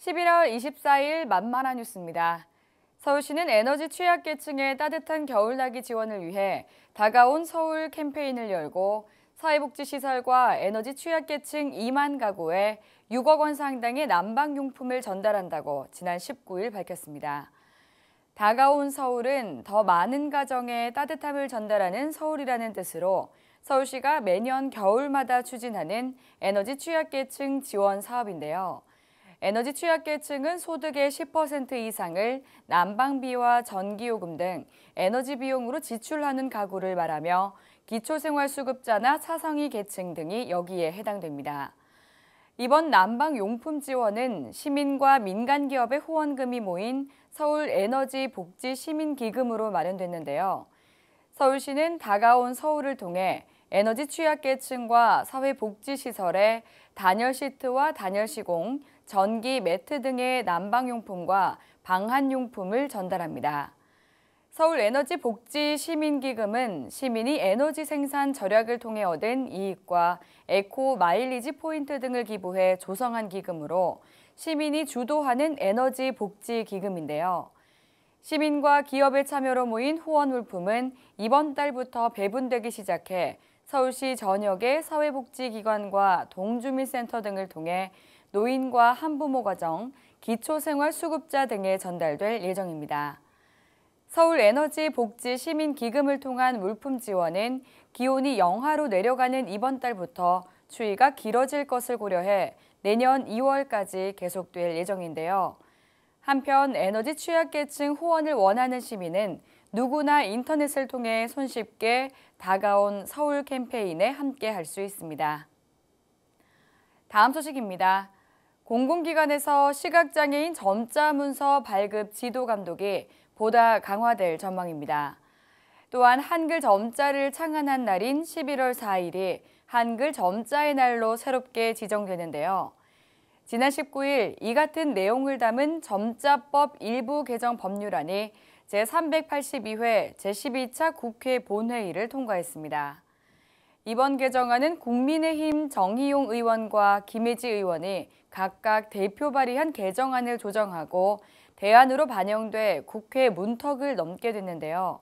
11월 24일 만만한 뉴스입니다. 서울시는 에너지 취약계층의 따뜻한 겨울나기 지원을 위해 다가온 서울 캠페인을 열고 사회복지시설과 에너지 취약계층 2만 가구에 6억 원 상당의 난방용품을 전달한다고 지난 19일 밝혔습니다. 다가온 서울은 더 많은 가정에 따뜻함을 전달하는 서울이라는 뜻으로 서울시가 매년 겨울마다 추진하는 에너지 취약계층 지원 사업인데요. 에너지 취약계층은 소득의 10% 이상을 난방비와 전기요금 등 에너지 비용으로 지출하는 가구를 말하며 기초생활수급자나 차상위 계층 등이 여기에 해당됩니다. 이번 난방용품 지원은 시민과 민간기업의 후원금이 모인 서울에너지복지시민기금으로 마련됐는데요. 서울시는 다가온 서울을 통해 에너지 취약계층과 사회복지시설에 단열 시트와 단열 시공, 전기, 매트 등의 난방용품과 방한용품을 전달합니다. 서울에너지복지시민기금은 시민이 에너지 생산 절약을 통해 얻은 이익과 에코 마일리지 포인트 등을 기부해 조성한 기금으로 시민이 주도하는 에너지 복지 기금인데요. 시민과 기업의 참여로 모인 후원 물품은 이번 달부터 배분되기 시작해 서울시 전역의 사회복지기관과 동주민센터 등을 통해 노인과 한부모 가정, 기초생활수급자 등에 전달될 예정입니다. 서울에너지복지시민기금을 통한 물품 지원은 기온이 영하로 내려가는 이번 달부터 추위가 길어질 것을 고려해 내년 2월까지 계속될 예정인데요. 한편 에너지 취약계층 호원을 원하는 시민은 누구나 인터넷을 통해 손쉽게 다가온 서울 캠페인에 함께할 수 있습니다. 다음 소식입니다. 공공기관에서 시각장애인 점자 문서 발급 지도 감독이 보다 강화될 전망입니다. 또한 한글 점자를 창안한 날인 11월 4일이 한글 점자의 날로 새롭게 지정되는데요. 지난 19일 이 같은 내용을 담은 점자법 일부 개정 법률안이 제382회 제12차 국회 본회의를 통과했습니다. 이번 개정안은 국민의힘 정희용 의원과 김혜지 의원이 각각 대표 발의한 개정안을 조정하고 대안으로 반영돼 국회 문턱을 넘게 됐는데요.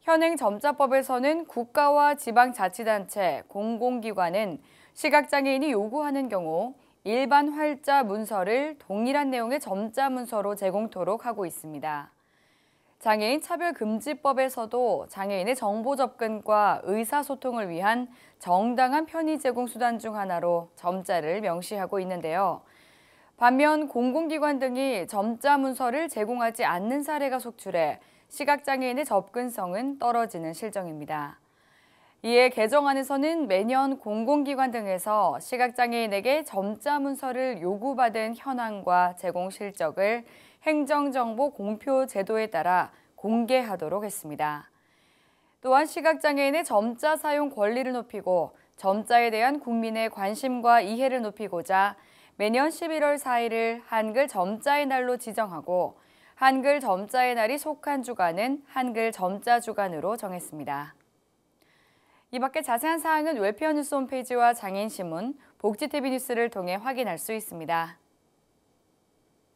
현행 점자법에서는 국가와 지방자치단체, 공공기관은 시각장애인이 요구하는 경우 일반 활자 문서를 동일한 내용의 점자 문서로 제공토록 하고 있습니다. 장애인 차별금지법에서도 장애인의 정보 접근과 의사소통을 위한 정당한 편의 제공 수단 중 하나로 점자를 명시하고 있는데요. 반면 공공기관 등이 점자 문서를 제공하지 않는 사례가 속출해 시각장애인의 접근성은 떨어지는 실정입니다. 이에 개정안에서는 매년 공공기관 등에서 시각장애인에게 점자 문서를 요구받은 현황과 제공 실적을 행정정보 공표 제도에 따라 공개하도록 했습니다. 또한 시각장애인의 점자 사용 권리를 높이고 점자에 대한 국민의 관심과 이해를 높이고자 매년 11월 4일을 한글 점자의 날로 지정하고 한글 점자의 날이 속한 주간은 한글 점자 주간으로 정했습니다. 이 밖에 자세한 사항은 웰페어 뉴스 홈페이지와 장애인신문, 복지TV 뉴스를 통해 확인할 수 있습니다.